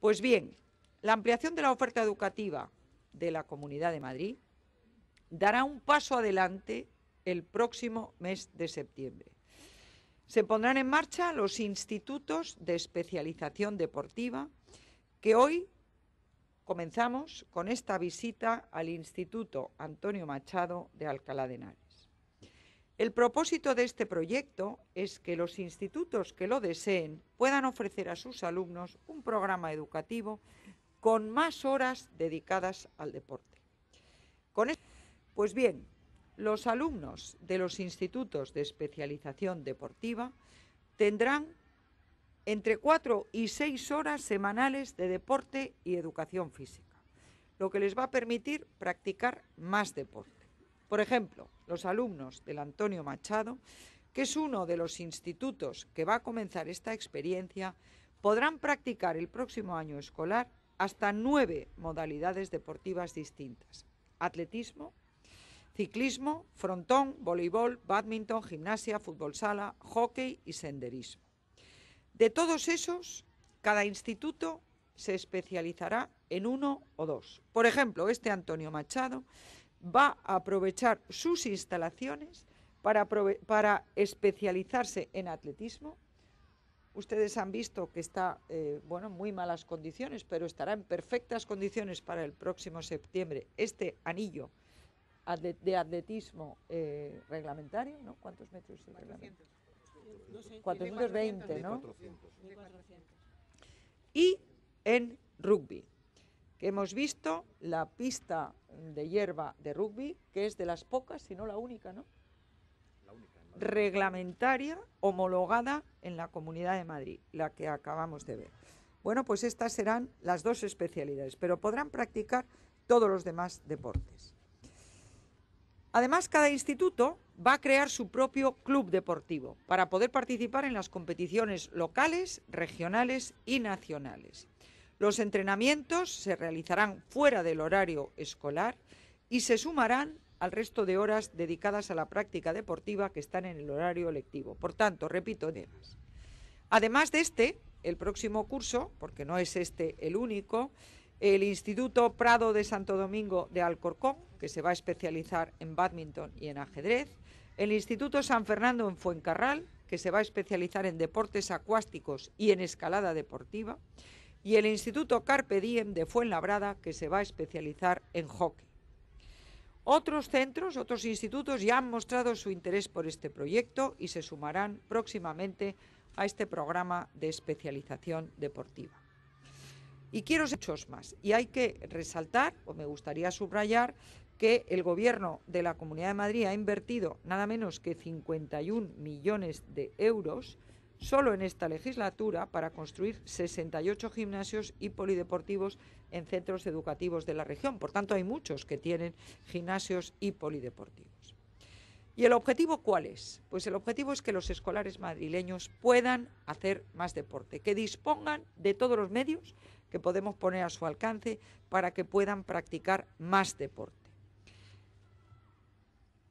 Pues bien, la ampliación de la oferta educativa de la Comunidad de Madrid dará un paso adelante el próximo mes de septiembre. Se pondrán en marcha los institutos de especialización deportiva que hoy comenzamos con esta visita al Instituto Antonio Machado de Alcalá de Henares. El propósito de este proyecto es que los institutos que lo deseen puedan ofrecer a sus alumnos un programa educativo con más horas dedicadas al deporte. Con pues bien, los alumnos de los institutos de especialización deportiva tendrán entre 4 y 6 horas semanales de deporte y educación física, lo que les va a permitir practicar más deporte. Por ejemplo, los alumnos del Antonio Machado, que es uno de los institutos que va a comenzar esta experiencia, podrán practicar el próximo año escolar hasta nueve modalidades deportivas distintas. Atletismo, ciclismo, frontón, voleibol, badminton, gimnasia, fútbol sala, hockey y senderismo. De todos esos, cada instituto se especializará en uno o dos. Por ejemplo, este Antonio Machado va a aprovechar sus instalaciones para, especializarse en atletismo. Ustedes han visto que está eh, bueno, muy malas condiciones, pero estará en perfectas condiciones para el próximo septiembre este anillo de atletismo eh, reglamentario, ¿no? ¿Cuántos metros es el reglamento? 420, ¿no? Y en rugby que hemos visto la pista de hierba de rugby, que es de las pocas, si no la única, ¿no? La única. Reglamentaria, homologada en la Comunidad de Madrid, la que acabamos de ver. Bueno, pues estas serán las dos especialidades, pero podrán practicar todos los demás deportes. Además, cada instituto va a crear su propio club deportivo para poder participar en las competiciones locales, regionales y nacionales. Los entrenamientos se realizarán fuera del horario escolar y se sumarán al resto de horas dedicadas a la práctica deportiva que están en el horario lectivo. Por tanto, repito, además de este, el próximo curso, porque no es este el único, el Instituto Prado de Santo Domingo de Alcorcón, que se va a especializar en badminton y en ajedrez, el Instituto San Fernando en Fuencarral, que se va a especializar en deportes acuásticos y en escalada deportiva, y el Instituto Carpe Diem de Fuenlabrada, que se va a especializar en hockey. Otros centros, otros institutos ya han mostrado su interés por este proyecto y se sumarán próximamente a este programa de especialización deportiva. Y quiero muchos más. Y hay que resaltar, o me gustaría subrayar, que el Gobierno de la Comunidad de Madrid ha invertido nada menos que 51 millones de euros solo en esta legislatura para construir 68 gimnasios y polideportivos en centros educativos de la región. Por tanto, hay muchos que tienen gimnasios y polideportivos. ¿Y el objetivo cuál es? Pues el objetivo es que los escolares madrileños puedan hacer más deporte, que dispongan de todos los medios que podemos poner a su alcance para que puedan practicar más deporte.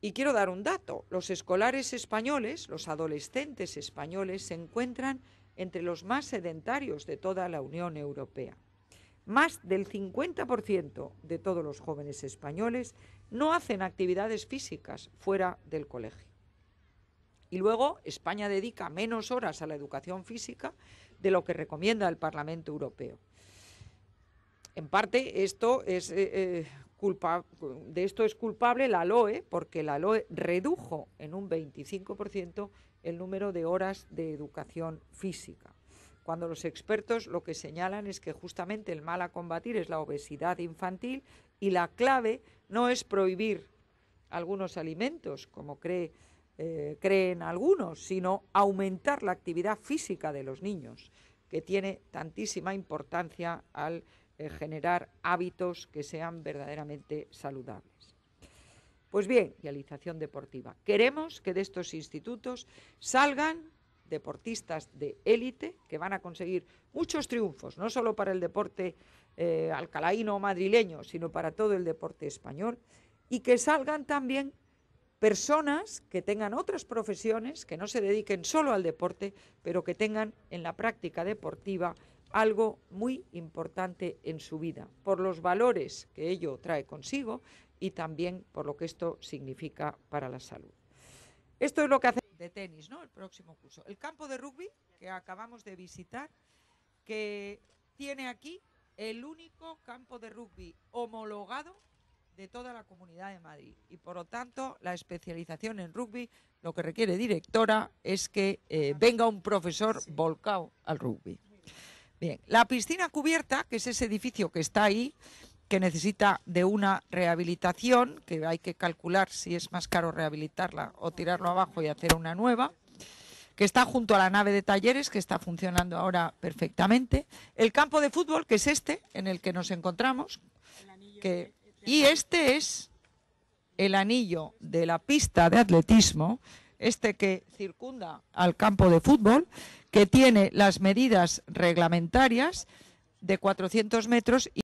Y quiero dar un dato. Los escolares españoles, los adolescentes españoles, se encuentran entre los más sedentarios de toda la Unión Europea. Más del 50% de todos los jóvenes españoles no hacen actividades físicas fuera del colegio. Y luego, España dedica menos horas a la educación física de lo que recomienda el Parlamento Europeo. En parte, esto es eh, eh, de esto es culpable la LOE, porque la LOE redujo en un 25% el número de horas de educación física. Cuando los expertos lo que señalan es que justamente el mal a combatir es la obesidad infantil y la clave no es prohibir algunos alimentos, como eh, creen algunos, sino aumentar la actividad física de los niños, que tiene tantísima importancia al eh, generar hábitos que sean verdaderamente saludables. Pues bien, realización deportiva. Queremos que de estos institutos salgan deportistas de élite que van a conseguir muchos triunfos, no solo para el deporte eh, alcalaíno o madrileño, sino para todo el deporte español, y que salgan también personas que tengan otras profesiones, que no se dediquen solo al deporte, pero que tengan en la práctica deportiva algo muy importante en su vida, por los valores que ello trae consigo y también por lo que esto significa para la salud. Esto es lo que hace de tenis, ¿no? El próximo curso. El campo de rugby que acabamos de visitar, que tiene aquí el único campo de rugby homologado de toda la comunidad de Madrid. Y por lo tanto, la especialización en rugby lo que requiere directora es que eh, venga un profesor volcado al rugby. Bien, la piscina cubierta, que es ese edificio que está ahí, que necesita de una rehabilitación, que hay que calcular si es más caro rehabilitarla o tirarlo abajo y hacer una nueva, que está junto a la nave de talleres, que está funcionando ahora perfectamente, el campo de fútbol, que es este, en el que nos encontramos, y este es el anillo de la pista de atletismo, este que circunda al campo de fútbol, que tiene las medidas reglamentarias de 400 metros. Y